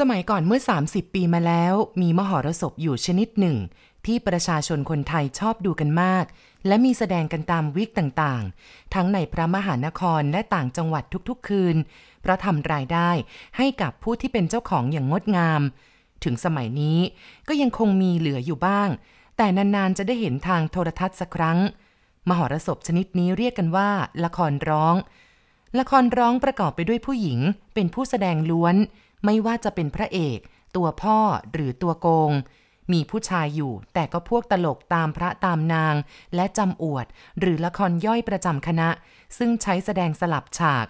สมัยก่อนเมื่อ 30 ปีมาแล้ว มีมหรสพอยู่ชนิดหนึ่ง ที่ประชาชนคนไทยชอบดูกันมาก และมีแสดงกันตามวิกต่าง ๆ ทั้งในพระมหานครและต่างจังหวัดทุกๆ คืน เพราะทำรายได้ให้กับผู้ที่เป็นเจ้าของอย่างงดงาม ถึงสมัยนี้ก็ยังคงมีเหลืออยู่บ้าง แต่นาน ๆจะได้เห็นทางโทรทัศน์สักครั้ง มหรสพชนิดนี้เรียกกันว่า ละครร้อง ละครร้องประกอบไปด้วยผู้หญิง เป็นผู้แสดงล้วนไม่ว่าจะเป็นพระเอก ตัวพ่อหรือตัวโกง มีผู้ชายอยู่แต่ก็พวกตลกตามพระตามนางและจำอวด หรือละครย่อยประจำคณะ ซึ่งใช้แสดงสลับฉาก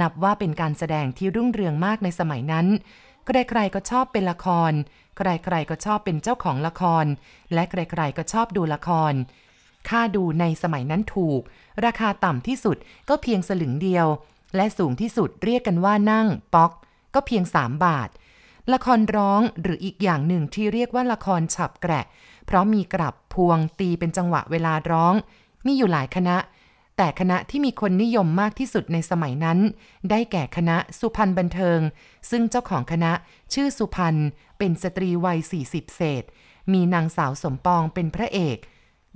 นับว่าเป็นการแสดงที่รุ่งเรืองมากในสมัยนั้นใครๆก็ชอบเป็นละครใครๆก็ชอบเป็นเจ้าของละคร และใครๆก็ชอบดูละคร ค่าดูในสมัยนั้นถูก ราคาต่ำที่สุดก็เพียงสลึงเดียว และสูงที่สุดเรียกกันว่านั่งป๊อกก็เพียง 3 บาท ละครร้องหรืออีกอย่างหนึ่งที่เรียกว่าละครฉับแกระเพราะมีกลับพวงตีเป็นจังหวะเวลาร้อง มีอยู่หลายคณะ แต่คณะที่มีคนนิยมมากที่สุดในสมัยนั้น ได้แก่คณะสุพรรณบันเทิง ซึ่งเจ้าของคณะชื่อสุพรรณ เป็นสตรีวัย 40เศษ มีนางสาวสมปองเป็นพระเอก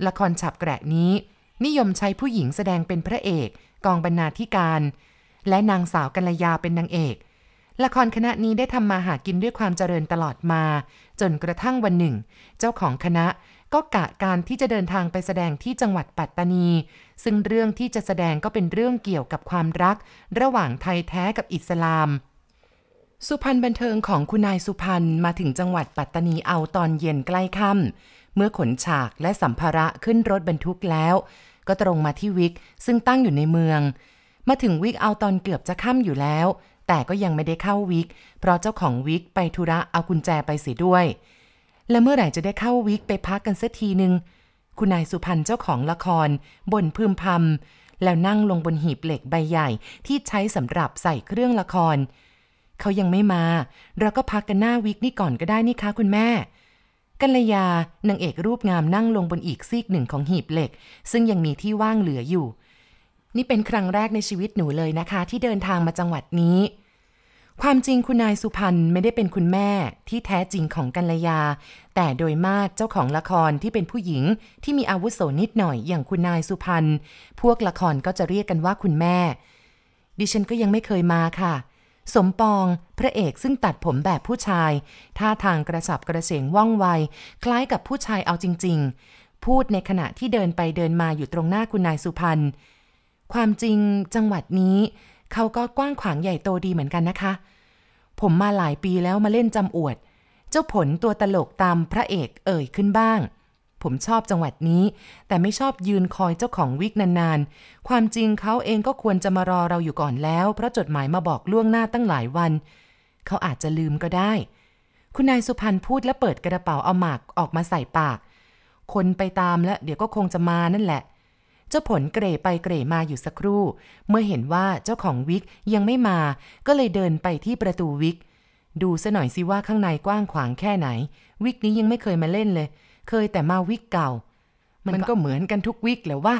ละครฉับแกระนี้ นิยมใช้ผู้หญิงแสดงเป็นพระเอก กองบรรณาธิการ และนางสาวกัลยาเป็นนางเอกละครคณะนี้ได้ทำมาหากินด้วยความเจริญตลอดมา จนกระทั่งวันหนึ่ง เจ้าของคณะก็กะการที่จะเดินทางไปแสดงที่จังหวัดปัตตานี ซึ่งเรื่องที่จะแสดงก็เป็นเรื่องเกี่ยวกับความรักระหว่างไทยแท้กับอิสลาม สุพรรณบันเทิงของคุณนายสุพรรณมาถึงจังหวัดปัตตานีเอาตอนเย็นใกล้ค่ำเมื่อขนฉากและสัมภาระขึ้นรถบรรทุกแล้ว ก็ตรงมาที่วิกซึ่งตั้งอยู่ในเมือง มาถึงวิกเอาตอนเกือบจะค่ำอยู่แล้วแต่ก็ยังไม่ได้เข้าวิก เพราะเจ้าของวิกไปธุระเอากุญแจไปเสียด้วย และเมื่อไหร่จะได้เข้าวิก ไปพักกันสักทีหนึ่งคุณนายสุพรรณเจ้าของละครบนพึมพำแล้วนั่งลงบนหีบเหล็กใบใหญ่ที่ใช้สำหรับใส่เครื่องละคร เขายังไม่มา เราก็พักกันหน้าวิกนี่ก่อนก็ได้นี่คะคุณแม่ กัลยานางเอกรูปงามนั่งลงบนอีกซีกหนึ่งของหีบเหล็ก ซึ่งยังมีที่ว่างเหลืออยู่ นี่เป็นครั้งแรกในชีวิตหนูเลยนะคะ ที่เดินทางมาจังหวัดนี้ความจริงคุณนายสุพนธ์ไม่ได้เป็นคุณแม่ที่แท้จริงของกัญยา แต่โดยมากเจ้าของละครที่เป็นผู้หญิงที่มีอาวุโสนิดหน่อยอย่างคุณนายสุพนธ์พวกละครก็จะเรียกกันว่าคุณแม่ ดิฉันก็ยังไม่เคยมาค่ะ สมปอง พระเอกซึ่งตัดผมแบบผู้ชาย ท่าทางกระสับกระเสงว่องไว คล้ายกับผู้ชายเอาจริง ๆ พูดในขณะที่เดินไปเดินมาอยู่ตรงหน้าคุณนายสุพนธ์ความจริง จังหวัดนี้เขาก็กว้างขวางใหญ่โตดีเหมือนกันนะคะ ผมมาหลายปีแล้วมาเล่นจำอวด เจ้าผลตัวตลกตามพระเอกเอ่ยขึ้นบ้าง ผมชอบจังหวัดนี้แต่ไม่ชอบยืนคอยเจ้าของวิกนานๆ ความจริงเขาเองก็ควรจะมารอเราอยู่ก่อนแล้ว เพราะจดหมายมาบอกล่วงหน้าตั้งหลายวัน เขาอาจจะลืมก็ได้ คุณนายสุพันพูดและเปิดกระเป๋าเอาหมากออกมาใส่ปาก คนไปตามแล้วเดี๋ยวก็คงจะมานั่นแหละเจ้าผลเกรไปเกรมาอยู่สักครู่ เมื่อเห็นว่าเจ้าของวิกยังไม่มา ก็เลยเดินไปที่ประตูวิก ดูซะหน่อยสิว่าข้างในกว้างขวางแค่ไหน วิกนี้ยังไม่เคยมาเล่นเลย เคยแต่มาวิกเก่า มันก็เหมือนกันทุกวิกแหละวะ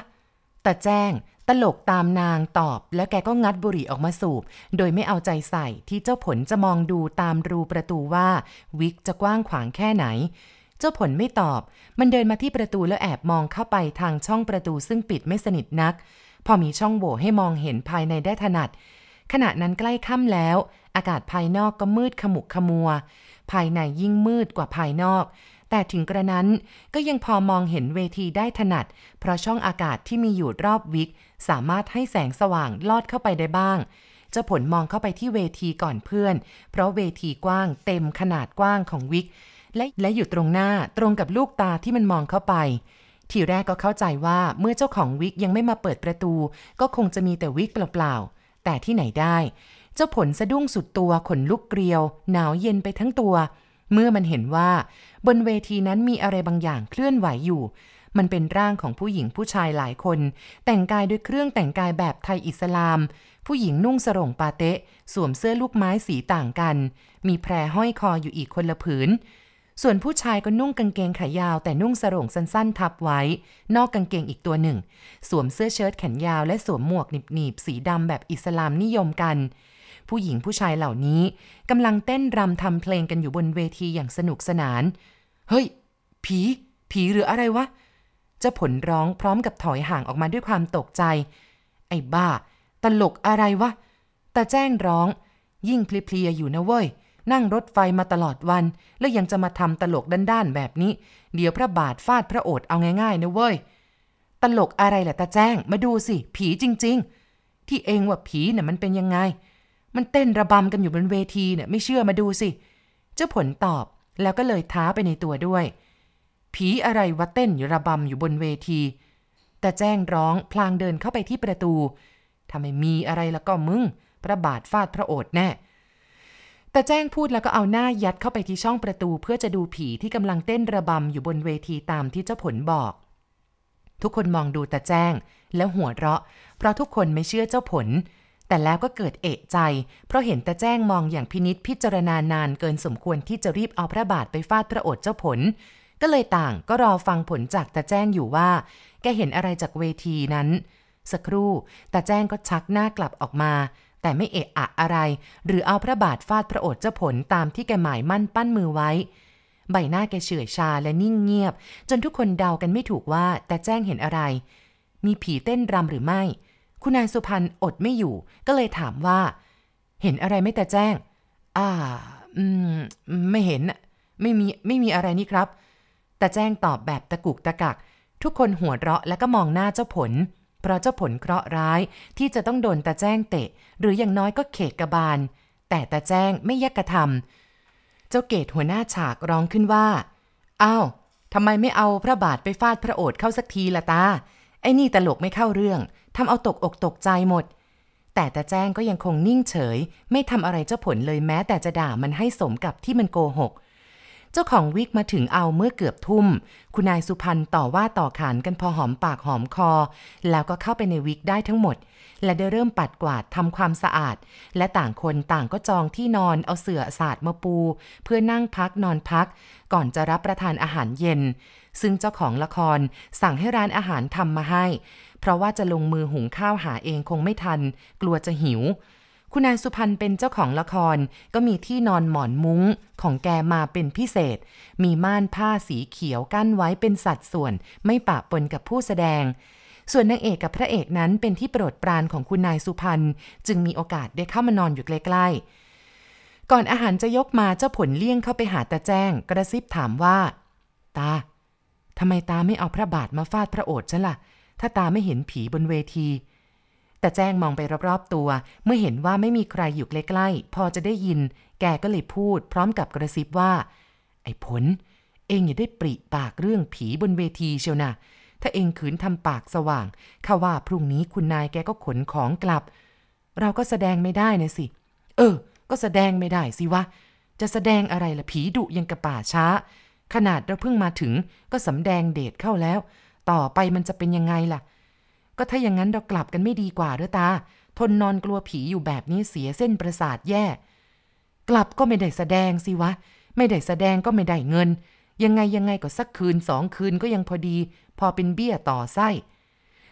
แต่แจ้ง ตลกตามนางตอบแล้วแกก็งัดบุหรี่ออกมาสูบ โดยไม่เอาใจใส่ที่เจ้าผลจะมองดูตามรูประตูว่าวิกจะกว้างขวางแค่ไหนเจ้าผลไม่ตอบ มันเดินมาที่ประตูแล้วแอบมองเข้าไปทางช่องประตูซึ่งปิดไม่สนิทนัก พอมีช่องโหว่ให้มองเห็นภายในได้ถนัด ขณะนั้นใกล้ค่ำแล้ว อากาศภายนอกก็มืดขมุกขมัว ภายในยิ่งมืดกว่าภายนอก แต่ถึงกระนั้นก็ยังพอมองเห็นเวทีได้ถนัด เพราะช่องอากาศที่มีอยู่รอบวิกสามารถให้แสงสว่างลอดเข้าไปได้บ้างจ้าผลมองเข้าไปที่เวทีก่อนเพื่อน เพราะเวทีกว้าง เต็มขนาดกว้างของวิกและและอยู่ตรงหน้าตรงกับลูกตาที่มันมองเข้าไป ทีแรกก็เข้าใจว่าเมื่อเจ้าของวิกยังไม่มาเปิดประตู ก็คงจะมีแต่วิกเปล่าๆ แต่ที่ไหนได้ เจ้าผลสะดุ้งสุดตัวขนลุกเกลียว หนาวเย็นไปทั้งตัว เมื่อมันเห็นว่า บนเวทีนั้นมีอะไรบางอย่างเคลื่อนไหวอยู่ มันเป็นร่างของผู้หญิงผู้ชายหลายคน แต่งกายด้วยเครื่องแต่งกายแบบไทยอิสลาม ผู้หญิงนุ่งสรงปาเตะสวมเสื้อลูกไม้สีต่างกัน มีแพรห้อยคออยู่อีกคนละผืนส่วนผู้ชายก็นุ่งกางเกงขายาว แต่นุ่งสรงสั้นๆทับไว้ นอกกางเกงอีกตัวหนึ่ง สวมเสื้อเชิ้ตแขนยาวและสวมหมวกหนีบๆ สีดำแบบอิสลามนิยมกัน ผู้หญิงผู้ชายเหล่านี้กำลังเต้นรำทำเพลงกันอยู่บนเวทีอย่างสนุกสนาน เฮ้ย ผี ผีหรืออะไรวะ จะผลร้องพร้อมกับถอยห่างออกมาด้วยความตกใจ ไอ้บ้า ตลกอะไรวะตาแจ้งร้อง ยิ่งเพลียๆอยู่นะเว้ยนั่งรถไฟมาตลอดวัน แล้วยังจะมาทำตลกด้านๆแบบนี้เดี๋ยวพระบาทฟาดพระโอษฐ์เอาง่ายๆนะเว้ยตลกอะไรแหละตาแจ้งมาดูสิ ผีจริงๆ ที่เองว่าผีเนี่ยมันเป็นยังไงมันเต้นระบำกันอยู่บนเวทีเนี่ยไม่เชื่อมาดูสิ เจ้าผลตอบแล้วก็เลยท้าไปในตัวด้วย ผีอะไรวะเต้นอยู่ระบำอยู่บนเวทีแต่แจ้งร้องพลางเดินเข้าไปที่ประตูทำไมมีอะไรแล้วก็มึงพระบาทฟาดพระโอษฐ์แน่แต่แจ้งพูดแล้วก็เอาหน้ายัดเข้าไปที่ช่องประตูเพื่อจะดูผีที่กำลังเต้นระบำ อยู่บนเวทีตามที่เจ้าผลบอก ทุกคนมองดูแต่แจ้ง แล้วหัวเราะ เพราะทุกคนไม่เชื่อเจ้าผล แต่แล้วก็เกิดเอะใจ เพราะเห็นแต่แจ้งมองอย่างพินิษพิจารณานานเกินสมควรที่จะรีบเอาพระบาทไปฟาดพระโอษฐ์เจ้าผล ก็เลยต่างก็รอฟังผลจากแต่แจ้งอยู่ว่าแกเห็นอะไรจากเวทีนั้น สักครู่แต่แจ้งก็ชักหน้ากลับออกมาแต่ไม่เอะอะอะไร หรือเอาพระบาทฟาดพระโอษฐ์เจ้าผลตามที่แกหมายมั่นปั้นมือไว้ ใบหน้าแกเฉื่อยชาและนิ่งเงียบ จนทุกคนเดากันไม่ถูกว่า แต่แจ้งเห็นอะไร มีผีเต้นรำหรือไม่ คุณนายสุพรรณอดไม่อยู่ ก็เลยถามว่า เห็นอะไรไม่แต่แจ้ง อ่าอืมไม่เห็น ไม่มีไม่มีอะไรนี่ครับ แต่แจ้งตอบแบบตะกุกตะกัก ทุกคนหัวเราะแล้วก็มองหน้าเจ้าผลเพราะเจ้าผลเคราะห์ร้ายที่จะต้องโดนตาแจ้งเตะ หรืออย่างน้อยก็เขตกระบาลแต่ตาแจ้งไม่ยักกระทำเจ้าเกตหัวหน้าฉากร้องขึ้นว่าอ้าวทำไมไม่เอาพระบาทไปฟาดพระโอษฐ์เข้าสักทีละตาไอ้นี่ตลกไม่เข้าเรื่องทำเอาตกอกตกใจหมด แต่ตาแจ้งก็ยังคงนิ่งเฉย ไม่ทำอะไรเจ้าผลเลยแม้แต่จะด่ามันให้สมกับที่มันโกหกเจ้าของวิกมาถึงเอาเมื่อเกือบทุ่ม คุณนายสุพันต่อว่าต่อขานกันพอหอมปากหอมคอ แล้วก็เข้าไปในวิกได้ทั้งหมด และได้เริ่มปัดกวาดทำความสะอาด และต่างคนต่างก็จองที่นอนเอาเสื่อสาดมาปู เพื่อนั่งพักนอนพัก ก่อนจะรับประทานอาหารเย็น ซึ่งเจ้าของละครสั่งให้ร้านอาหารทำมาให้ เพราะว่าจะลงมือหุงข้าวหาเองคงไม่ทัน กลัวจะหิวคุณนายสุพันเป็นเจ้าของละครก็มีที่นอนหมอนมุ้ง ของแกมาเป็นพิเศษ มีม่านผ้าสีเขียวกั้นไว้เป็นสัดส่วน ไม่ปะปนกับผู้แสดง ส่วนนางเอกกับพระเอกนั้นเป็นที่โปรดปรานของคุณนายสุพันจึงมีโอกาสได้เข้ามานอนอยู่ใกล้ๆก่อนอาหารจะยกมาเจ้าผลเลี่ยงเข้าไปหาตาแจ้ง กระซิบถามว่าตาทำไมตาไม่เอาพระบาทมาฟาดพระโอษฐ์ฉันละ่ะถ้าตาไม่เห็นผีบนเวทีแต่แจ้งมองไปรอบๆตัว เมื่อเห็นว่าไม่มีใครอยู่ใกล้ๆพอจะได้ยิน แกก็เลยพูดพร้อมกับกระซิบว่า ไอ้ผล เองอย่าได้ปริปากเรื่องผีบนเวทีเชียวนะ ถ้าเองขืนทำปากสว่างข้าว่าพรุ่งนี้คุณนายแกก็ขนของกลับ เราก็แสดงไม่ได้นะสิ เออ ก็แสดงไม่ได้สิวะจะแสดงอะไรล่ะผีดุยังกระป่าช้า ขนาดเราเพิ่งมาถึงก็สำแดงเดชเข้าแล้ว ต่อไปมันจะเป็นยังไงล่ะก็ถ้าอย่างนั้นเรากลับกันไม่ดีกว่าหรือตา ทนนอนกลัวผีอยู่แบบนี้เสียเส้นประสาทแย่ กลับก็ไม่ได้แสดงสิวะ ไม่ได้แสดงก็ไม่ได้เงิน ยังไงยังไงก็สักคืนสองคืนก็ยังพอดี พอเป็นเบี้ยต่อไส้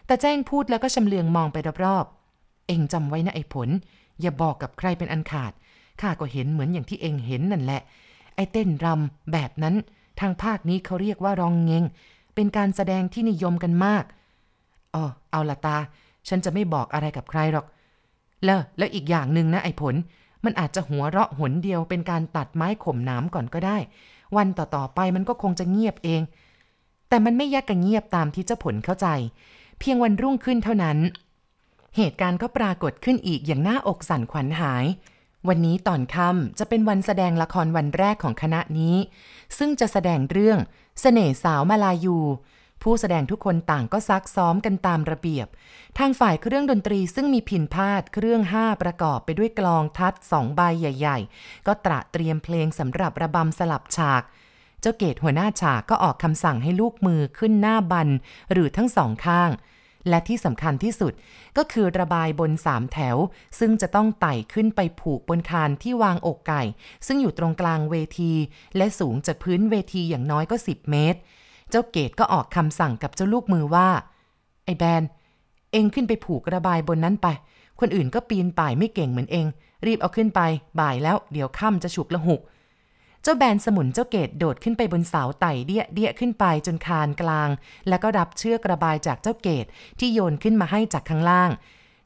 แต่แจ้งพูดแล้วก็ชำเลืองมองไปรอบๆ เองจำไว้นะไอ้ผล อย่าบอกกับใครเป็นอันขาด ข้าก็เห็นเหมือนอย่างที่เองเห็นนั่นแหละ ไอ้เต้นรำแบบนั้น ทางภาคนี้เขาเรียกว่าร้องเงง เป็นการแสดงที่นิยมกันมากอ๋อเอาละตา ฉันจะไม่บอกอะไรกับใครหรอกแล้วแล้วอีกอย่างหนึ่งนะไอ้ผล มันอาจจะหัวเราะหนเดียวเป็นการตัดไม้ข่มน้ำก่อนก็ได้ วันต่อ ๆ ไปมันก็คงจะเงียบเอง แต่มันไม่ยากกัเงียบตามที่เจ้าผลเข้าใจ เพียงวันรุ่งขึ้นเท่านั้น เหตุการณ์ก็ปรากฏขึ้นอีกอย่างน่าอกสั่นขวัญหาย วันนี้ตอนค่ำจะเป็นวันแสดงละครวันแรกของคณะนี้ ซึ่งจะแสดงเรื่องสเสน่สาวมาลายูผู้แสดงทุกคนต่างก็ซักซ้อมกันตามระเบียบ ทางฝ่ายเครื่องดนตรีซึ่งมีผินพาด เครื่องห้าประกอบไปด้วยกลองทัดสองใบใหญ่ๆ ก็ตระเตรียมเพลงสำหรับระบำสลับฉาก เจ้าเกตหัวหน้าฉากก็ออกคำสั่งให้ลูกมือขึ้นหน้าบันหรือทั้งสองข้าง และที่สำคัญที่สุดก็คือระบายบนสามแถว ซึ่งจะต้องไต่ขึ้นไปผูกบนคานที่วางอกไก่ ซึ่งอยู่ตรงกลางเวที และสูงจากพื้นเวทีอย่างน้อยก็ 10 เมตรเจ้าเกตก็ออกคำสั่งกับเจ้าลูกมือว่าไอ้แบน เองขึ้นไปผูกระบายบนนั้นไป คนอื่นก็ปีนป่ายไม่เก่งเหมือนเองรีบเอาขึ้นไป บ่ายแล้วเดี๋ยวค่ำจะฉุกละหุก เจ้าแบนสมุนเจ้าเกตโดดขึ้นไปบนเสาไต่เดี้ยเดี้ยขึ้นไปจนคานกลาง แล้วก็รับเชือกระบายจากเจ้าเกตที่โยนขึ้นมาให้จากข้างล่าง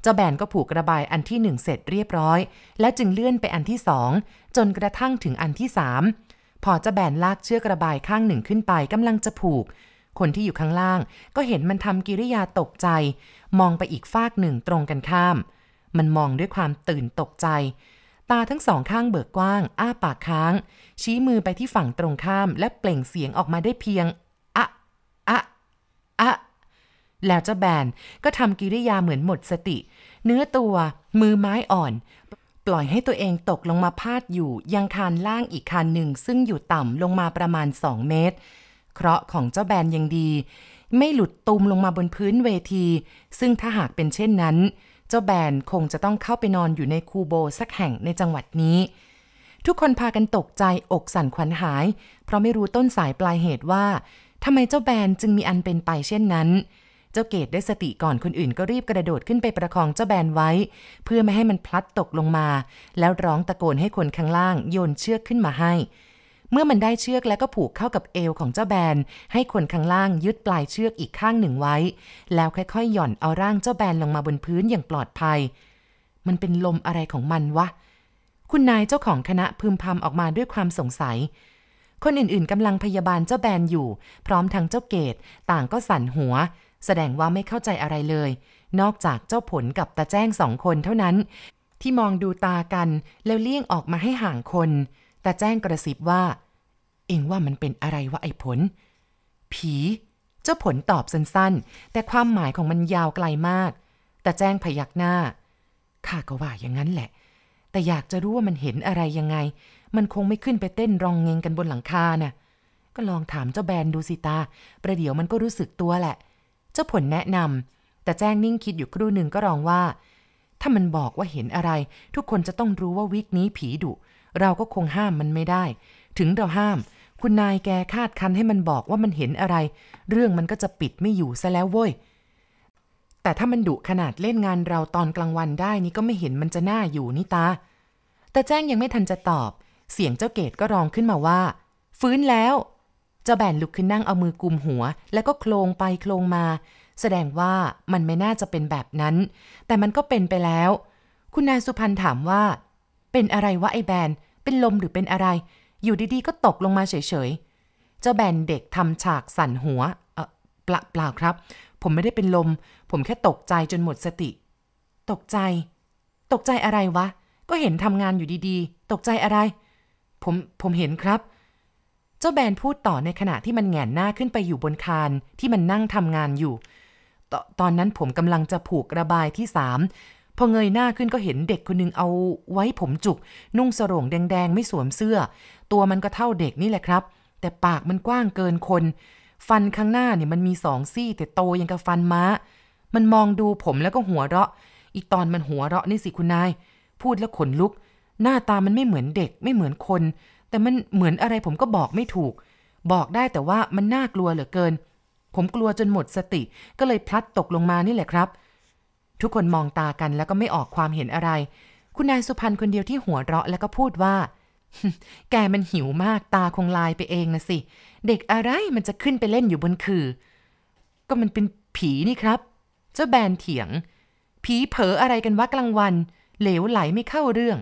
เจ้าแบนก็ผูกระบายอันที่หนึ่งเสร็จเรียบร้อย แล้วจึงเลื่อนไปอันที่สองจนกระทั่งถึงอันที่สามพอจะแบนลากเชือกระบายข้างหนึ่งขึ้นไปกำลังจะผูก คนที่อยู่ข้างล่างก็เห็นมันทำกิริยาตกใจ มองไปอีกฟากหนึ่งตรงกันข้าม มันมองด้วยความตื่นตกใจ ตาทั้งสองข้างเบิกกว้าง อ้าปากค้าง ชี้มือไปที่ฝั่งตรงข้าม และเปล่งเสียงออกมาได้เพียง อะ อะ อะแล้วจะแบนก็ทำกิริยาเหมือนหมดสติ เนื้อตัวมือไม้อ่อนปล่อยให้ตัวเองตกลงมาพาดอยู่ยังคานล่างอีกคานหนึ่ง ซึ่งอยู่ต่ำลงมาประมาณ 2 เมตร เคราะห์ของเจ้าแบนยังดี ไม่หลุดตูมลงมาบนพื้นเวที ซึ่งถ้าหากเป็นเช่นนั้น เจ้าแบนคงจะต้องเข้าไปนอนอยู่ในคูโบสักแห่งในจังหวัดนี้ ทุกคนพากันตกใจอกสั่นขวัญหาย เพราะไม่รู้ต้นสายปลายเหตุว่าทำไมเจ้าแบนจึงมีอันเป็นไปเช่นนั้นเจ้าเกตได้สติก่อนคนอื่นก็รีบกระโดดขึ้นไปประคองเจ้าแบนไว้ เพื่อไม่ให้มันพลัดตกลงมา แล้วร้องตะโกนให้คนข้างล่าง โยนเชือกขึ้นมาให้ เมื่อมันได้เชือกแล้วก็ผูกเข้ากับเอวของเจ้าแบนให้คนข้างล่าง ยึดปลายเชือกอีกข้างหนึ่งไว้ แล้วค่อยๆหย่อนเอาร่างเจ้าแบนลงมาบนพื้นอย่างปลอดภัย มันเป็นลมอะไรของมันวะคุณนายเจ้าของคณะพึมพำออกมาด้วยความสงสัย คนอื่นๆกำลังพยาบาลเจ้าแบนอยู่ พร้อมทั้งเจ้าเกต ต่างก็สั่นหัวแสดงว่าไม่เข้าใจอะไรเลย นอกจากเจ้าผลกับตาแจ้งสองคนเท่านั้น ที่มองดูตากันแล้วเลี่ยงออกมาให้ห่างคนตาแจ้งกระซิบว่า เองว่ามันเป็นอะไรวะไอ้ผล ผี เจ้าผลตอบสั้นๆ แต่ความหมายของมันยาวไกลมากตาแจ้งพยักหน้าข้าก็ว่าอย่างนั้นแหละ แต่อยากจะรู้ว่ามันเห็นอะไรยังไง มันคงไม่ขึ้นไปเต้นรองเงงกันบนหลังคานะ่ะ ก็ลองถามเจ้าแบนดูสิตา ประเดี๋ยวมันก็รู้สึกตัวแหละเจ้าผลแนะนำแต่แจ้งนิ่งคิดอยู่ครู่หนึ่งก็ร้องว่า ถ้ามันบอกว่าเห็นอะไร ทุกคนจะต้องรู้ว่าวิกนี้ผีดุเราก็คงห้ามมันไม่ได้ ถึงเราห้าม คุณนายแกคาดคันให้มันบอกว่ามันเห็นอะไร เรื่องมันก็จะปิดไม่อยู่ซะแล้วเว้ยแต่ถ้ามันดุขนาดเล่นงานเราตอนกลางวันได้นี่ก็ไม่เห็นมันจะน่าอยู่นี่ตา แต่แจ้งยังไม่ทันจะตอบ เสียงเจ้าเกตก็ร้องขึ้นมาว่า ฟื้นแล้วเจ้าแบนลุกขึ้นนั่งเอามือกุมหัวแล้วก็โคลงไปโคลงมา แสดงว่ามันไม่น่าจะเป็นแบบนั้น แต่มันก็เป็นไปแล้ว คุณนายสุพันถามว่า เป็นอะไรวะไอ้แบนเป็นลมหรือเป็นอะไร อยู่ดีๆ ก็ตกลงมาเฉยๆเจ้าแบนเด็กทำฉากสั่นหัว เออเปล่าเปล่าครับ ผมไม่ได้เป็นลม ผมแค่ตกใจจนหมดสติ ตกใจ ตกใจอะไรวะ ก็เห็นทำงานอยู่ดีๆ ตกใจอะไร ผมผมเห็นครับจ้าแบนพูดต่อในขณะที่มันแงนหน้าขึ้นไปอยู่บนคานที่มันนั่งทำงานอยู่ตตอนนั้นผมกำลังจะผูกระบายที่สามพอเงยหน้าขึ้นก็เห็นเด็กคนนึงเอาไว้ผมจุก นุ่งสรงแดง ๆ ไม่สวมเสื้อ ตัวมันก็เท่าเด็กนี่แหละครับ แต่ปากมันกว้างเกินคน ฟันข้างหน้าเนี่ยมันมีสองซี่แต่โตยังกับฟันม้ามันมองดูผมแล้วก็หัวเราะ อีตอนมันหัวเราะนี่สิคุณนายพูดแล้วขนลุก หน้าตามันไม่เหมือนเด็ก ไม่เหมือนคนแต่มันเหมือนอะไรผมก็บอกไม่ถูก บอกได้แต่ว่ามันน่ากลัวเหลือเกิน ผมกลัวจนหมดสติ ก็เลยพลัดตกลงมานี่แหละครับ ทุกคนมองตากันแล้วก็ไม่ออกความเห็นอะไร คุณนายสุพรรณคนเดียวที่หัวเราะ แล้วก็พูดว่า แกมันหิวมากตาคงลายไปเองนะสิ เด็กอะไรมันจะขึ้นไปเล่นอยู่บนคือ ก็มันเป็นผีนี่ครับ เจ้าแบนเถียง ผีเผออะไรกันวะกลางวัน เหลวไหลไม่เข้าเรื่อง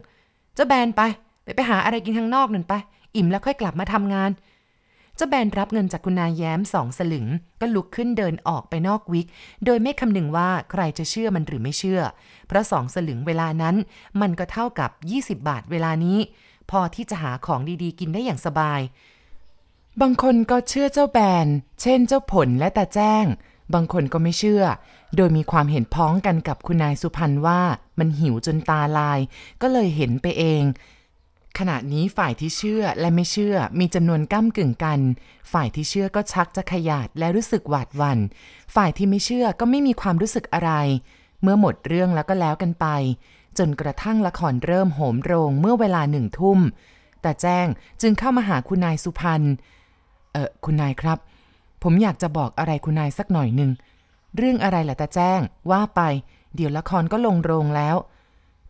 เจ้าแบนไปไปไปหาอะไรกินข้างนอกนั่นไปอิ่มแล้วค่อยกลับมาทำงาน เจ้าแบนรับเงินจากคุณนายแย้มสองสลึงก็ลุกขึ้นเดินออกไปนอกวิกโดยไม่คำนึงว่าใครจะเชื่อมันหรือไม่เชื่อ เพราะสองสลึงเวลานั้น มันก็เท่ากับ 20 บาทเวลานี้ พอที่จะหาของดี ๆ กินได้อย่างสบาย บางคนก็เชื่อเจ้าแบนเช่นเจ้าผลและตาแจ้ง บางคนก็ไม่เชื่อ โดยมีความเห็นพ้องกันกับคุณนายสุพรรณว่ามันหิวจนตาลาย ก็เลยเห็นไปเองขณะนี้ฝ่ายที่เชื่อและไม่เชื่อมีจำนวนก้ากึ่งกัน ฝ่ายที่เชื่อก็ชักจะขยาดและรู้สึกหวาดหวัน่นฝ่ายที่ไม่เชื่อก็ไม่มีความรู้สึกอะไร เมื่อหมดเรื่องแล้วก็แล้วกันไป จนกระทั่งละครเริ่มโหมโรงเมื่อเวลาหนึ่งทุ่ม แต่แจ้งจึงเข้ามาหาคุณนายสุพันเออคุณนายครับ ผมอยากจะบอกอะไรคุณนายสักหน่อยหนึ่ง เรื่องอะไรล่ะต่แจ้งว่าไป เดี๋ยวละครก็ลงโรงแล้ว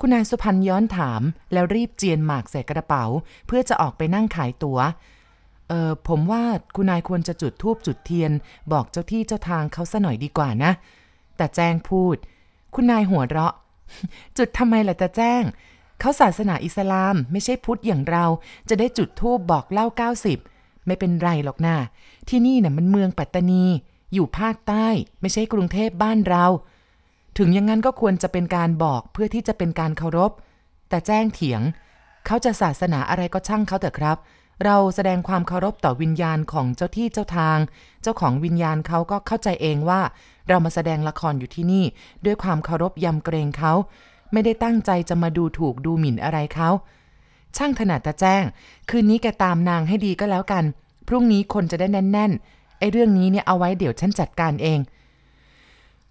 คุณนายสุพันย้อนถาม แล้วรีบเจียนหมากใส่กระเป๋า เพื่อจะออกไปนั่งขายตัว๋วเออผมว่าคุณนายควรจะจุดธูปจุดเทียน บอกเจ้าที่เจ้าทางเขาซะหน่อยดีกว่านะ แต่แจ้งพูด คุณนายหัวเราะ จุดทำไมล่ะต่แจ้ง เขาศาสนาอิสลาม ไม่ใช่พุทธอย่างเรา จะได้จุดธูปบอกเล่า 90 ไม่เป็นไรหรอกนะาที่นี่นะ่ะมันเมืองปัตตานี อยู่ภาคใต้ ไม่ใช่กรุงเทพบ้านเราถึงอย่างนั้นก็ควรจะเป็นการบอกเพื่อที่จะเป็นการเคารพ แต่แจ้งเถียง เขาจะศาสนาอะไรก็ช่างเขาเถอะครับ เราแสดงความเคารพต่อวิญญาณของเจ้าที่เจ้าทาง เจ้าของวิญญาณเขาก็เข้าใจเองว่า เรามาแสดงละครอยู่ที่นี่ ด้วยความเคารพยำเกรงเขา ไม่ได้ตั้งใจจะมาดูถูกดูหมิ่นอะไรเขาช่างถนัดตาแจ้ง คืนนี้แกตามนางให้ดีก็แล้วกัน พรุ่งนี้คนจะได้แน่นๆไอ้เรื่องนี้เนี่ยเอาไว้เดี๋ยวฉันจัดการเอง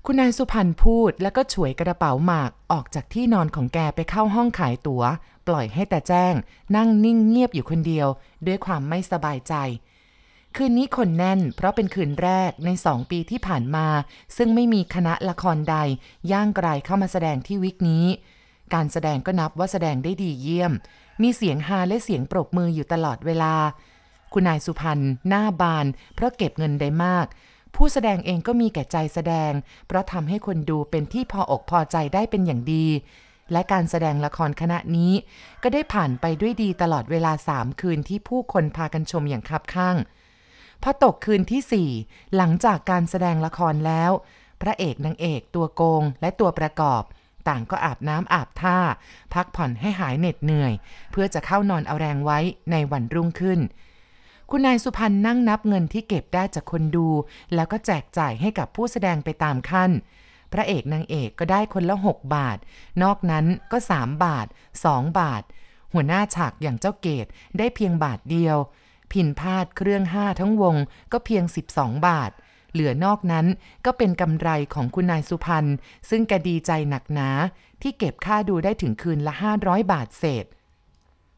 คุณนายสุพันธ์พูดแล้วก็ฉวยกระเป๋าหมากออกจากที่นอนของแกไปเข้าห้องขายตัว๋วปล่อยให้แต่แจ้ง นั่งนิ่งเงียบอยู่คนเดียว ด้วยความไม่สบายใจ คืนนี้คนแน่นเพราะเป็นคืนแรกในสองปีที่ผ่านมา ซึ่งไม่มีคณะละครใดย่างไกรเข้ามาแสดงที่วิกนี้ การแสดงก็นับว่าแสดงได้ดีเยี่ยม มีเสียงฮาและเสียงปรบมืออยู่ตลอดเวลา คุณนายสุพันธ์หน้าบาน เพราะเก็บเงินได้มากผู้แสดงเองก็มีแก่ใจแสดง เพราะทำให้คนดูเป็นที่พออกพอใจได้เป็นอย่างดี และการแสดงละครคณะนี้ ก็ได้ผ่านไปด้วยดีตลอดเวลาสามคืนที่ผู้คนพากันชมอย่างคับข้างพอตกคืนที่สี่หลังจากการแสดงละครแล้ว พระเอกนางเอกตัวโกงและตัวประกอบ ต่างก็อาบน้ำอาบท่า พักผ่อนให้หายเหน็ดเหนื่อย เพื่อจะเข้านอนเอาแรงไว้ในวันรุ่งขึ้นคุณนายสุพันนั่งนับเงินที่เก็บได้จากคนดู แล้วก็แจกจ่ายให้กับผู้แสดงไปตามขั้น พระเอกนางเอกก็ได้คนละ 6 บาท นอกนั้นก็ 3 บาท 2 บาท หัวหน้าฉากอย่างเจ้าเกตได้เพียงบาทเดียวพินพาดเครื่องห้าทั้งวงก็เพียง 12 บาท เหลือนอกนั้นก็เป็นกำไรของคุณนายสุพันซึ่งแกดีใจหนักหนาที่เก็บค่าดูได้ถึงคืนละ 500 บาทเศษ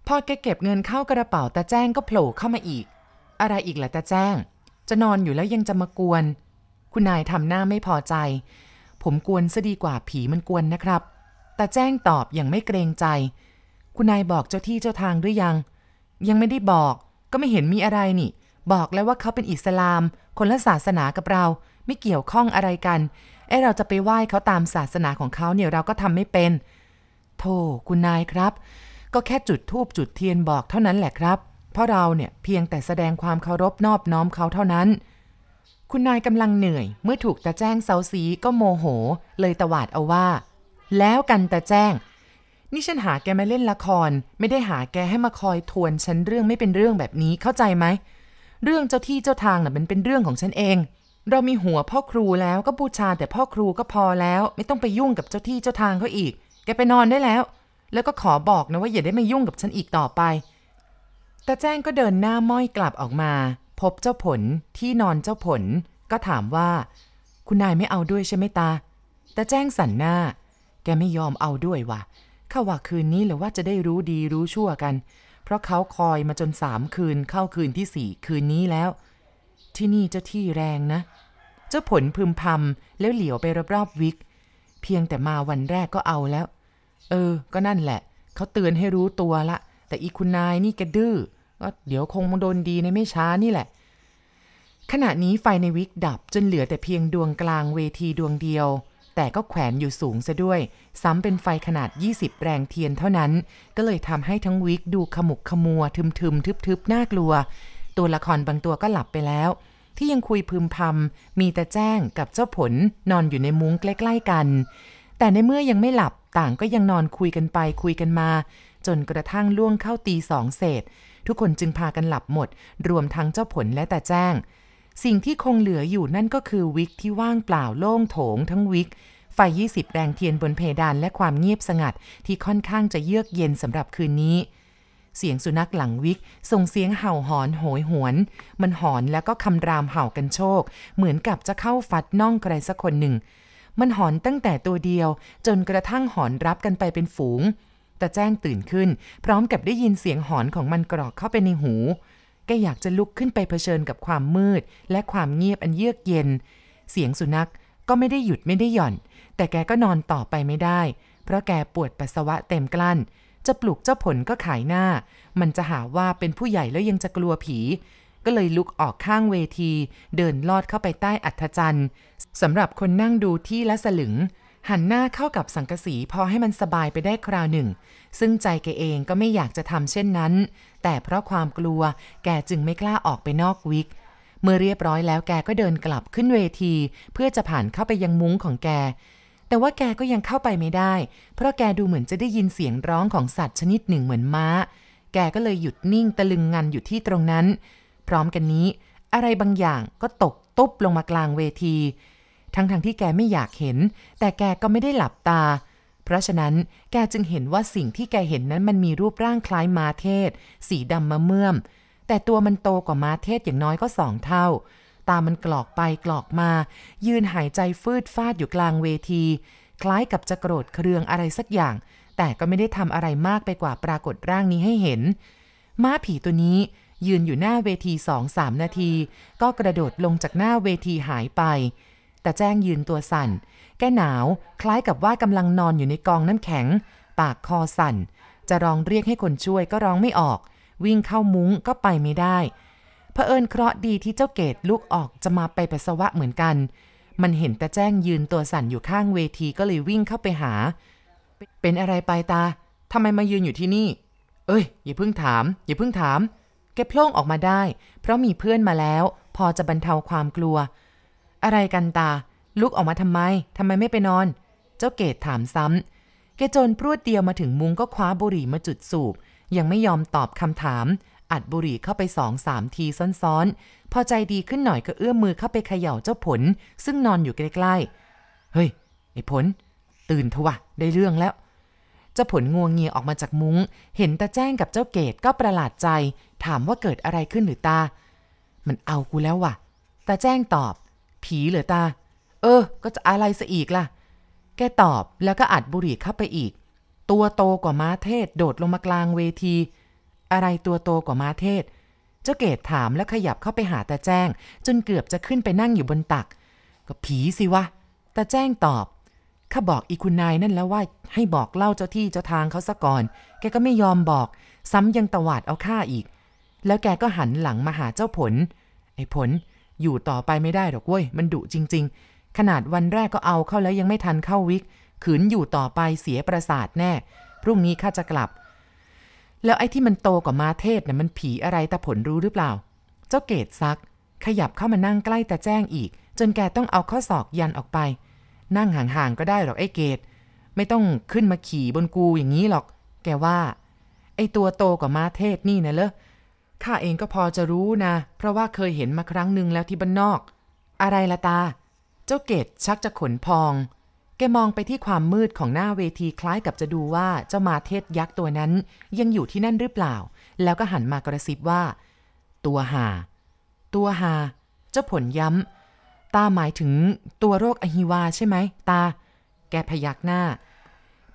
พอแกเก็บเงินเข้ากระเป๋าตาแจ้งก็โผล่เข้ามาอีกอะไรอีกล่ะตาแจ้ง จะนอนอยู่แล้วยังจะมากวน คุณนายทำหน้าไม่พอใจ ผมกวนซะดีกว่าผีมันกวนนะครับตาแจ้งตอบอย่างไม่เกรงใจ คุณนายบอกเจ้าที่เจ้าทางหรือยัง ยังไม่ได้บอก ก็ไม่เห็นมีอะไรนี่ บอกแล้วว่าเขาเป็นอิสลาม คนละศาสนากับเรา ไม่เกี่ยวข้องอะไรกันไอเราจะไปไหว้เขาตามศาสนาของเขาเนี่ยเราก็ทำไม่เป็นโธ่คุณนายครับ ก็แค่จุดทูบจุดเทียนบอกเท่านั้นแหละครับเพราะเราเนี่ยเพียงแต่แสดงความเคารพนอบน้อมเขาเท่านั้น คุณนายกำลังเหนื่อย เมื่อถูกตาแจ้งเซาซีก็โมโห เลยตวาดเอาว่า แล้วกันตาแจ้งนี่ฉันหาแกมาเล่นละคร ไม่ได้หาแกให้มาคอยทวนฉันเรื่องไม่เป็นเรื่องแบบนี้เข้าใจไหมเรื่องเจ้าที่เจ้าทางน่ะมันเป็นเรื่องของฉันเอง เรามีหัวพ่อครูแล้วก็บูชาแต่พ่อครูก็พอแล้ว ไม่ต้องไปยุ่งกับเจ้าที่เจ้าทางเขาอีก แกไปนอนได้แล้ว แล้วก็ขอบอกนะว่าอย่าได้มายุ่งกับฉันอีกต่อไปตาแจ้งก็เดินหน้าม้อยกลับออกมา พบเจ้าผลที่นอนเจ้าผล ก็ถามว่า คุณนายไม่เอาด้วยใช่ไหมตาตาแจ้งสั่นหน้า แกไม่ยอมเอาด้วยวะข้าว่าคืนนี้หรือว่าจะได้รู้ดีรู้ชั่วกัน เพราะเขาคอยมาจนสามคืนเข้าคืนที่สี่คืนนี้แล้ว ที่นี่เจ้าที่แรงนะ เจ้าผลพึมพำแล้วเหลียวไปรอบๆวิก เพียงแต่มาวันแรกก็เอาแล้ว เออ ก็นั่นแหละเขาเตือนให้รู้ตัวละ แต่อีคุณนายนี่แกดื้อก็เดี๋ยวคงโดนดีในไม่ช้านี่แหละ ขณะนี้ไฟในวิกดับจนเหลือแต่เพียงดวงกลางเวทีดวงเดียว แต่ก็แขวนอยู่สูงซะด้วย ซ้ำเป็นไฟขนาด 20 แรงเทียนเท่านั้น ก็เลยทำให้ทั้งวิกดูขมุกขมัว ทึมๆทึบๆน่ากลัว ตัวละครบางตัวก็หลับไปแล้ว ที่ยังคุยพึมพำ มีแต่แจ้งกับเจ้าผลนอนอยู่ในมุ้งใกล้ๆกัน แต่ในเมื่อยังไม่หลับต่างก็ยังนอนคุยกันไปคุยกันมา จนกระทั่งล่วงเข้าตีสองเศษทุกคนจึงพากันหลับหมด รวมทั้งเจ้าผลและแต่แจ้ง สิ่งที่คงเหลืออยู่นั่นก็คือวิกที่ว่างเปล่าโล่งโถงทั้งวิกไฟ20 แรงเทียนบนเพดานและความเงียบสงัด ที่ค่อนข้างจะเยือกเย็นสำหรับคืนนี้ เสียงสุนัขหลังวิกส่งเสียงเห่าหอนโหยหวน มันหอนแล้วก็คำรามเห่ากันโชค เหมือนกับจะเข้าฟัดน่องใครสักคนหนึ่ง มันหอนตั้งแต่ตัวเดียว จนกระทั่งหอนรับกันไปเป็นฝูงแจ้งตื่นขึ้น พร้อมกับได้ยินเสียงหอนของมันกรอกเข้าไปในหู แกอยากจะลุกขึ้นไปเผชิญกับความมืด และความเงียบอันเยือกเย็น เสียงสุนัขก็ไม่ได้หยุดไม่ได้หย่อน แต่แกก็นอนต่อไปไม่ได้ เพราะแกปวดปัสสาวะเต็มกลั้น จะปลุกเจ้าผลก็ขายหน้า มันจะหาว่าเป็นผู้ใหญ่แล้วยังจะกลัวผี ก็เลยลุกออกข้างเวที เดินลอดเข้าไปใต้อัฐจันทร์สำหรับคนนั่งดูที่ละสลึงหันหน้าเข้ากับสังกสีพอให้มันสบายไปได้คราวหนึ่ง ซึ่งใจแกเองก็ไม่อยากจะทำเช่นนั้น แต่เพราะความกลัวแกจึงไม่กล้าออกไปนอกวิกเมื่อเรียบร้อยแล้วแกก็เดินกลับขึ้นเวที เพื่อจะผ่านเข้าไปยังมุ้งของแก แต่ว่าแกก็ยังเข้าไปไม่ได้ เพราะแกดูเหมือนจะได้ยินเสียงร้องของสัตว์ชนิดหนึ่งเหมือนม้า แกก็เลยหยุดนิ่งตะลึงงันอยู่ที่ตรงนั้น พร้อมกันนี้ อะไรบางอย่างก็ตกตุ๊บลงมากลางเวทีทั้งๆทที่แกไม่อยากเห็น แต่แกก็ไม่ได้หลับตา เพราะฉะนั้น แกจึงเห็นว่าสิ่งที่แกเห็นนั้นมันมีรูปร่างคล้ายมาเทศ สีดำมะเมื่อมแต่ตัวมันโตกว่ามาเทศอย่างน้อยก็สองเท่า ตามันกรอกไปกรอกมา ยืนหายใจฟืดฟาดอยู่กลางเวที คล้ายกับจะโกรธเคืองอะไรสักอย่าง แต่ก็ไม่ได้ทำอะไรมากไปกว่าปรากฏร่างนี้ให้เห็นม้าผีตัวนี้ ยืนอยู่หน้าเวทีสองสามนาที ก็กระโดดลงจากหน้าเวทีหายไปแต่แจ้งยืนตัวสั่น แกหนาวคล้ายกับว่ากำลังนอนอยู่ในกองน้ำแข็ง ปากคอสั่น จะร้องเรียกให้คนช่วยก็ร้องไม่ออก วิ่งเข้ามุ้งก็ไปไม่ได้เผอิญเคราะห์ดีที่เจ้าเกตลุกออกจะมาไปปัสสาวะเหมือนกัน มันเห็นแต่แจ้งยืนตัวสั่นอยู่ข้างเวทีก็เลยวิ่งเข้าไปหา เป็นอะไรไปตาทำไมมายืนอยู่ที่นี่ เอ้ย อย่าเพิ่งถาม อย่าเพิ่งถามแกโผล่งออกมาได้ เพราะมีเพื่อนมาแล้ว พอจะบรรเทาความกลัวอะไรกันตา ลุกออกมาทำไม ทำไมไม่ไปนอน เจ้าเกตถามซ้ำแกจนพรวดเดียวมาถึงมุงก็คว้าบุหรี่มาจุดสูบ ยังไม่ยอมตอบคำถาม อัดบุหรี่เข้าไปสองสามทีซ้อนๆ พอใจดีขึ้นหน่อยก็เอื้อมมือเข้าไปเขย่าเจ้าผล ซึ่งนอนอยู่ใกล้ๆ เฮ้ย ไอ้ผล ตื่นทวะ ได้เรื่องแล้ว เจ้าผลงวงเงียออกมาจากมุง้งเห็นตาแจ้งกับเจ้าเกตก็ประหลาดใจ ถามว่าเกิดอะไรขึ้นหรือตา มันเอากูแล้ววะ่ะ ตาแจ้งตอบผีเหลือตา เออ ก็จะอะไรซะอีกล่ะ แกตอบ แล้วก็อัดบุหรี่เข้าไปอีก ตัวโตกว่าม้าเทศ โดดลงมากลางเวที อะไรตัวโตกว่าม้าเทศ เจ้าเกตถามแล้วขยับเข้าไปหาตาแจ้ง จนเกือบจะขึ้นไปนั่งอยู่บนตัก ก็ผีสิวะ ตาแจ้งตอบ ข้าบอกอีคุณนายนั่นแล้วว่าให้บอกเล่าเจ้าที่เจ้าทางเขาซะก่อน แกก็ไม่ยอมบอก ซ้ำยังตวาดเอาข้าอีก แล้วแกก็หันหลังมาหาเจ้าผล ไอ้ผลอยู่ต่อไปไม่ได้หรอกเว้ยมันดุจริง ๆ ขนาดวันแรกก็เอาเข้าแล้วยังไม่ทันเข้าวิกขืนอยู่ต่อไปเสียประสาทแน่ พรุ่งนี้ข้าจะกลับ แล้วไอ้ที่มันโตกว่ามาเทศนะ่ะมันผีอะไรตาผลรู้หรือเปล่า เจ้าเกตซัก ขยับเข้ามานั่งใกล้ตาแจ้งอีก จนแกต้องเอาข้อศอกยันออกไป นั่งห่าง ๆ ก็ได้หรอกไอ้เกตไม่ต้องขึ้นมาขี่บนกูอย่างนี้หรอก แกว่า ไอ้ตัวโตกว่ามาเทศนี่นะเลอะข้าเองก็พอจะรู้นะ เพราะว่าเคยเห็นมาครั้งหนึ่งแล้วที่บ้านนอก อะไรละตา เจ้าเกตชักจะขนพอง แกมองไปที่ความมืดของหน้าเวทีคล้ายกับจะดูว่าเจ้ามาเทศยักษ์ตัวนั้น ยังอยู่ที่นั่นหรือเปล่า แล้วก็หันมากระซิบว่า ตัวหา ตัวหา เจ้าผลย้ำ ตาหมายถึงตัวโรคอหิวาใช่ไหมตา แกพยักหน้า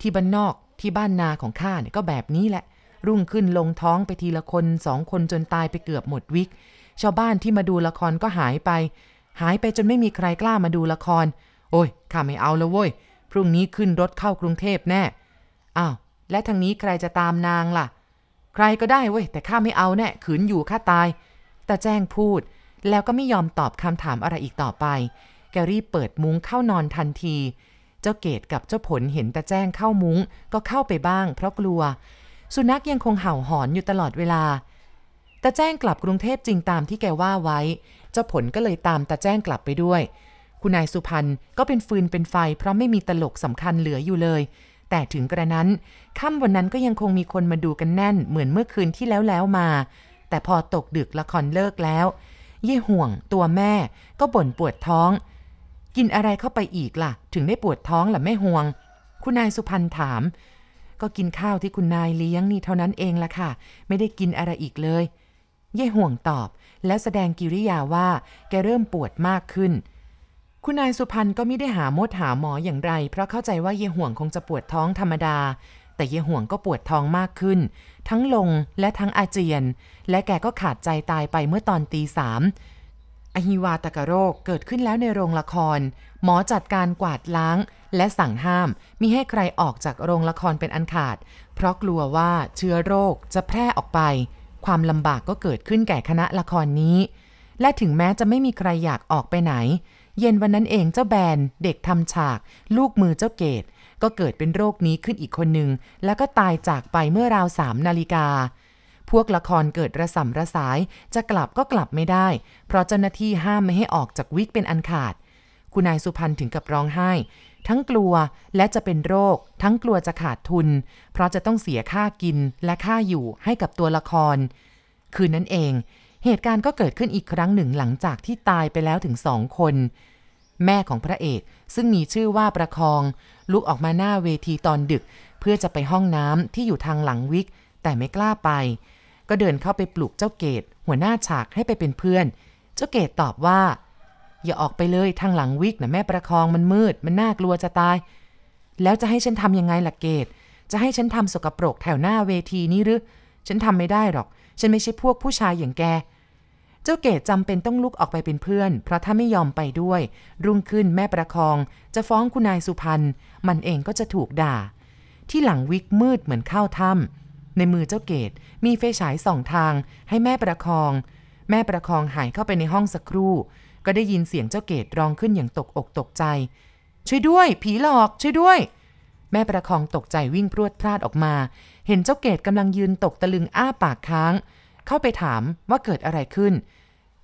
ที่บ้านนอกที่บ้านนาของข้าเนี่ยก็แบบนี้แหละรุ่งขึ้นลงท้องไปทีละคนสองคนจนตายไปเกือบหมดวิกชาวบ้านที่มาดูละครก็หายไป หายไปจนไม่มีใครกล้ามาดูละคร โอ้ยข้าไม่เอาแล้วเว้ยพรุ่งนี้ขึ้นรถเข้ากรุงเทพแน่อ้าวและทางนี้ใครจะตามนางล่ะใครก็ได้ เว้ยแต่ข้าไม่เอาแน่ขืนอยู่ข้าตายแต่แจ้งพูด แล้วก็ไม่ยอมตอบคำถามอะไรอีกต่อไป แกรีบเปิดมุ้งเข้านอนทันที เจ้าเกตกับเจ้าผลเห็นตาแจ้งเข้ามุ้งก็เข้าไปบ้าง เพราะกลัวสุนัขยังคงเห่าหอนอยู่ตลอดเวลาตาแจ้งกลับกรุงเทพจริงตามที่แกว่าไว้ เจ้าผลก็เลยตามตาแจ้งกลับไปด้วย คุณนายสุพรรณก็เป็นฟืนเป็นไฟ เพราะไม่มีตลกสำคัญเหลืออยู่เลย แต่ถึงกระนั้นค่ำวันนั้นก็ยังคงมีคนมาดูกันแน่นเหมือนเมื่อคืนที่แล้วแล้วมา แต่พอตกดึกละครเลิกแล้วยี่ห่วงตัวแม่ ก็บ่นปวดท้อง กินอะไรเข้าไปอีกล่ะถึงได้ปวดท้องล่ะแม่ห่วง คุณนายสุพรรณถามก็กินข้าวที่คุณนายเลี้ยงนี่เท่านั้นเองละค่ะ ไม่ได้กินอะไรอีกเลย เย่ห่วงตอบแล้วแสดงกิริยาว่าแกเริ่มปวดมากขึ้น คุณนายสุพรรณก็ไม่ได้หามดหาหมออย่างไร เพราะเข้าใจว่าเย่ห่วงคงจะปวดท้องธรรมดา แต่เย่ห่วงก็ปวดท้องมากขึ้น ทั้งลงและทั้งอาเจียน และแกก็ขาดใจตายไปเมื่อตอนตีสามอหิวาตกโรคเกิดขึ้นแล้วในโรงละคร หมอจัดการกวาดล้าง และสั่งห้ามมิให้ใครออกจากโรงละครเป็นอันขาด เพราะกลัวว่าเชื้อโรคจะแพร่ออกไป ความลำบากก็เกิดขึ้นแก่คณะละครนี้ และถึงแม้จะไม่มีใครอยากออกไปไหน เย็นวันนั้นเองเจ้าแบนเด็กทำฉาก ลูกมือเจ้าเกตก็เกิดเป็นโรคนี้ขึ้นอีกคนหนึ่งแล้วก็ตายจากไปเมื่อราวสามนาฬิกาพวกละครเกิดระสำระสายจะกลับก็กลับไม่ได้ เพราะเจ้าหน้าที่ห้ามไม่ให้ออกจากวิกเป็นอันขาด คุณนายสุพันถึงกับร้องไห้ ทั้งกลัวและจะเป็นโรค ทั้งกลัวจะขาดทุน เพราะจะต้องเสียค่ากินและค่าอยู่ให้กับตัวละคร คืนนั้นเอง เหตุการณ์ก็เกิดขึ้นอีกครั้งหนึ่งหลังจากที่ตายไปแล้วถึงสองคน แม่ของพระเอกซึ่งมีชื่อว่าประคองลุกออกมาหน้าเวทีตอนดึก เพื่อจะไปห้องน้ำที่อยู่ทางหลังวิก แต่ไม่กล้าไปก็เดินเข้าไปปลุกเจ้าเกตหัวหน้าฉากให้ไปเป็นเพื่อน เจ้าเกตตอบว่า อย่าออกไปเลยทางหลังวิกนะแม่ประคองมันมืด มันน่ากลัวจะตาย แล้วจะให้ฉันทำยังไงล่ะเกต จะให้ฉันทำสกปรกแถวหน้าเวทีนี้หรือฉันทำไม่ได้หรอก ฉันไม่ใช่พวกผู้ชายอย่างแกเจ้าเกตจำเป็นต้องลุกออกไปเป็นเพื่อน เพราะถ้าไม่ยอมไปด้วย รุ่งขึ้นแม่ประคอง จะฟ้องคุณนายสุพรรณมันเองก็จะถูกด่า ที่หลังวิกมืดเหมือนเข้าถ้ำในมือเจ้าเกต มีไฟฉายสองทาง ให้แม่ประคอง แม่ประคองหายเข้าไปในห้องสักครู่ ก็ได้ยินเสียงเจ้าเกตร้องขึ้นอย่างตกอกตกใจ ช่วยด้วยผีหลอกช่วยด้วย แม่ประคองตกใจวิ่งพรวดพลาดออกมา เห็นเจ้าเกตกำลังยืนตกตะลึงอ้าปากค้าง เข้าไปถามว่าเกิดอะไรขึ้น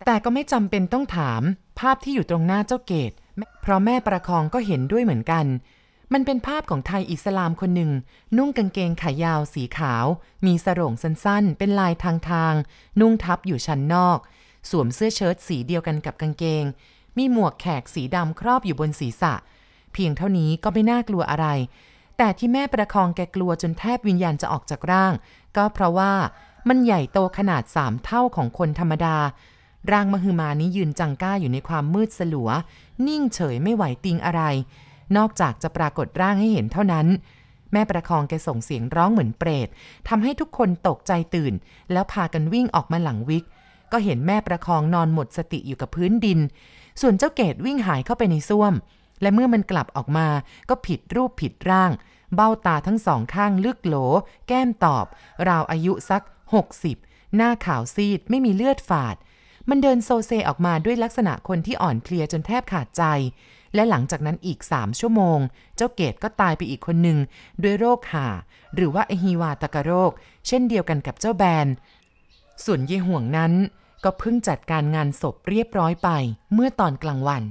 แต่ก็ไม่จำเป็นต้องถาม ภาพที่อยู่ตรงหน้าเจ้าเกตเพราะแม่ประคองก็เห็นด้วยเหมือนกันมันเป็นภาพของไทยอิสลามคนหนึ่ง นุ่งกางเกงขายาวสีขาว มีสรงสั้นๆ เป็นลายทางๆ นุ่งทับอยู่ชั้นนอก สวมเสื้อเชิ้ตสีเดียวกันกับกางเกง มีหมวกแขกสีดำครอบอยู่บนศีรษะ เพียงเท่านี้ก็ไม่น่ากลัวอะไร แต่ที่แม่ประคองแกกลัวจนแทบวิญญาณจะออกจากร่าง ก็เพราะว่ามันใหญ่โตขนาดสามเท่าของคนธรรมดาร่างมหึมานี้ยืนจังก้าอยู่ในความมืดสลัว นิ่งเฉยไม่ไหวติงอะไรนอกจากจะปรากฏร่างให้เห็นเท่านั้น แม่ประคองแกส่งเสียงร้องเหมือนเปรตทำให้ทุกคนตกใจตื่น แล้วพากันวิ่งออกมาหลังวิกก็เห็นแม่ประคองนอนหมดสติอยู่กับพื้นดิน ส่วนเจ้าเกตวิ่งหายเข้าไปในซ่วมและเมื่อมันกลับออกมาก็ผิดรูปผิดร่าง เบ้าตาทั้งสองข้างลึกโหล แก้มตอบราวอายุสัก 60 หน้าขาวซีดไม่มีเลือดฝาด มันเดินโซเซออกมาด้วยลักษณะคนที่อ่อนเพลียจนแทบขาดใจและหลังจากนั้นอีก 3 ชั่วโมง เจ้าเกตก็ตายไปอีกคนหนึ่งด้วยโรคห่าหรือว่าอหิวาตกโรค เช่นเดียวกันกับเจ้าแบนส่วนเยห่วงนั้นก็เพิ่งจัดการงานศพเรียบร้อยไปเมื่อตอนกลางวัน